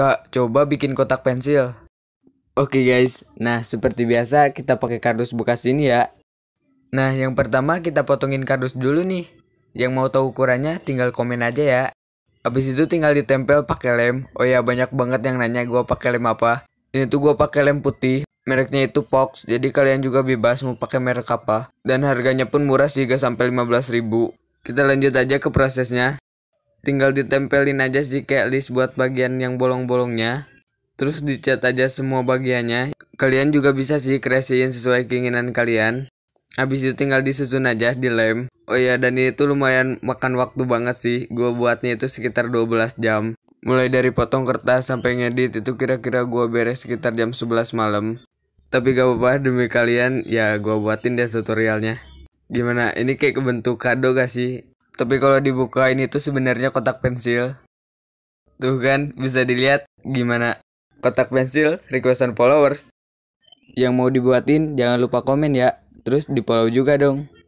Kak, coba bikin kotak pensil. Oke guys, nah seperti biasa kita pakai kardus bekas ini ya. Nah yang pertama kita potongin kardus dulu nih. Yang mau tahu ukurannya tinggal komen aja ya. Abis itu tinggal ditempel pakai lem. Oh ya banyak banget yang nanya gue pakai lem apa. Ini tuh gue pakai lem putih. Mereknya itu Fox, jadi kalian juga bebas mau pakai merek apa. Dan harganya pun murah sih, gak sampai 15 ribu. Kita lanjut aja ke prosesnya tinggal ditempelin aja sih kayak list buat bagian yang bolong-bolongnya terus dicat aja semua bagiannya kalian juga bisa sih kreasiin sesuai keinginan kalian habis itu tinggal disusun aja di lem oh ya dan itu lumayan makan waktu banget sih gua buatnya itu sekitar 12 jam mulai dari potong kertas sampai ngedit itu kira-kira gua beres sekitar jam 11 malam tapi gak apa-apa demi kalian ya gua buatin deh tutorialnya gimana ini kayak kebentuk kado gak sih tapi kalau dibuka ini tuh sebenarnya kotak pensil. Tuh kan, bisa dilihat gimana kotak pensil requestan followers. Yang mau dibuatin jangan lupa komen ya. Terus di follow juga dong.